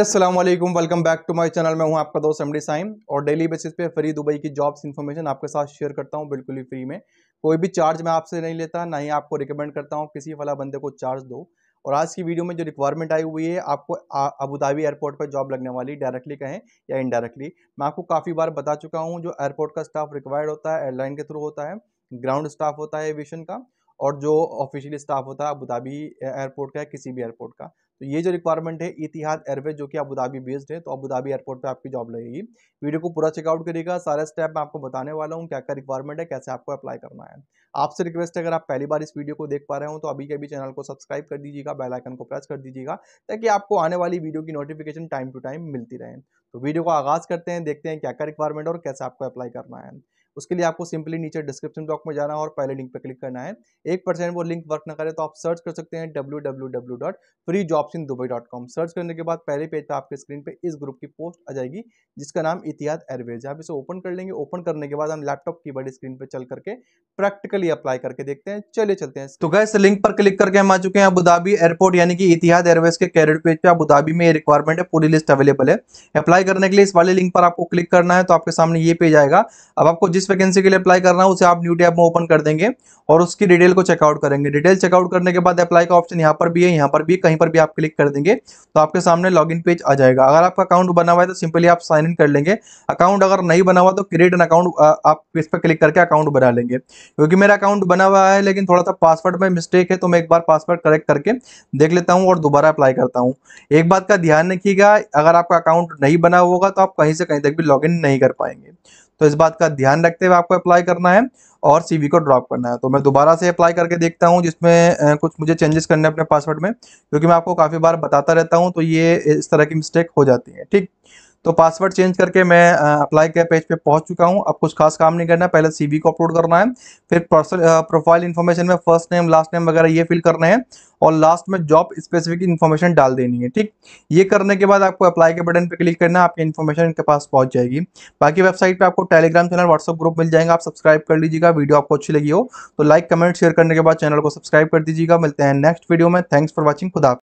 Aslam welcome back to my channel मैं हूँ आपका दोस्त एमडी साइम और डेली बेसिस पे फ्री दुबई की जॉब्स इन्फॉर्मेशन आपके साथ शेयर करता हूँ बिल्कुल ही फ्री में कोई भी चार्ज मैं आपसे नहीं लेता ना ही आपको रिकमेंड करता हूँ किसी फला बंदे को चार्ज दो और आज की वीडियो में जो रिक्वायरमेंट आई हुई है आपको अबूधाबी एयरपोर्ट पर जॉब लगने वाली डायरेक्टली कहें या इनडायरेक्टली मैं आपको काफ़ी बार बता चुका हूँ जो एयरपोर्ट का स्टाफ रिक्वायर्ड होता है एयरलाइन के थ्रू होता है ग्राउंड स्टाफ होता है एविएशन का और जो ऑफिशियल स्टाफ होता है अबूधाबी एयरपोर्ट का किसी भी एयरपोर्ट का तो ये जो रिक्वायरमेंट है इतिहाद एयरवेज जो कि अबूधाबी बेस्ड है तो अबूधाबी एयरपोर्ट पे आपकी जॉब लगेगी वीडियो को पूरा चेकआउट करिएगा सारे स्टेप मैं आपको बताने वाला हूँ क्या क्या रिक्वायरमेंट है कैसे आपको अप्लाई करना है आपसे रिक्वेस्ट है अगर आप पहली बार इस वीडियो को देख पा रहे हो तो अभी के अभी चैनल को सब्सक्राइब कर दीजिएगा बेलाइकन को प्रेस कर दीजिएगा ताकि आपको आने वाली वीडियो की नोटिफिकेशन टाइम टू टाइम मिलती रहे तो वीडियो को आगाज़ करते हैं देखते हैं क्या क्या रिक्वायरमेंट और कैसे आपको अप्लाई करना है उसके लिए आपको सिंपली नीचे डिस्क्रिप्शन बॉक्स में जाना है और पहले लिंक पर क्लिक करना है एक परसेंट वो लिंक वर्क ना करे तो आप सर्च कर सकते हैं W W W dot free jobs in Dubai dot com search करने के बाद पहले पेज पर आपके स्क्रीन पर इस ग्रुप की पोस्ट आ जाएगी जिसका नाम इतिहाद एयरवेज है आप इसे ओपन कर लेंगे ओपन करने के बाद हम लैपटॉप की बड़ी स्क्रीन पर चल करके प्रैक्टिकली अप्लाई करके देखते हैं चले चलते हैं तो गैस लिंक पर क्लिक करके हम आ चुके हैं अबुधाबी एयरपोर्ट यानी कि इतिहाद एयरवेज के कैरियर पेज पर अबुधाबी में रिक्वायरमेंट है पूरी लिस्ट अवेलेबल है अप्लाई करने के लिए इस वाले लिंक पर आपको क्लिक करना है तो आपके सामने ये पेज आएगा अब आपको जिस वैकेंसी के लिए अप्लाई करना है उसे आप न्यू टैब में ओपन कर देंगे और उसकी डिटेल को चेकआउट करेंगे डिटेल चेकआउट करने के बाद अप्लाई का ऑप्शन यहाँ पर भी है यहाँ पर भी कहीं पर भी आप क्लिक कर देंगे तो आपके सामने लॉगिन पेज आ जाएगा अगर आपका अकाउंट बना हुआ है तो सिंपली आप साइन इन कर लेंगे अकाउंट अगर नहीं बना हुआ तो क्रिएट एन अकाउंट आप इस पर क्लिक करके अकाउंट बना लेंगे क्योंकि मेरा अकाउंट बना हुआ है लेकिन थोड़ा सा पासवर्ड में मिस्टेक है तो मैं एक बार पासवर्ड करेक्ट करके देख लेता हूँ और दोबारा अप्लाई करता हूँ एक बात का ध्यान रखिएगा अगर आपका अकाउंट नहीं बना होगा तो आप कहीं से कहीं तक भी लॉग नहीं कर पाएंगे तो इस बात का ध्यान रखते हुए आपको अप्लाई करना है और सीवी को ड्रॉप करना है तो मैं दोबारा से अप्लाई करके देखता हूँ जिसमें कुछ मुझे चेंजेस करने अपने पासवर्ड में क्योंकि मैं आपको काफ़ी बार बताता रहता हूँ तो ये इस तरह की मिस्टेक हो जाती है ठीक तो पासवर्ड चेंज करके मैं अप्लाई के पेज पे पहुंच चुका हूं अब कुछ खास काम नहीं करना है पहले सीवी को अपलोड करना है फिर पर्सनल प्रोफाइल इन्फॉर्मेशन में फर्स्ट नेम लास्ट नेम वगैरह ये फिल करने हैं और लास्ट में जॉब स्पेसिफिक इन्फॉर्मेशन डाल देनी है ठीक ये करने के बाद आपको अप्लाई के बटन पर क्लिक करना आपकी इन्फॉर्मेशन इनके पास पहुँच जाएगी बाकी वेबसाइट पर आपको टेलीग्राम चैनल व्हाट्सअप ग्रुप मिल जाएगा आप सब्सक्राइब कर लीजिएगा वीडियो आपको अच्छी लगी हो तो लाइक कमेंट शेयर करने के बाद चैनल को सब्सक्राइब कर दीजिएगा मिलते हैं नेक्स्ट वीडियो में थैंक्स फॉर वॉचिंग खुदा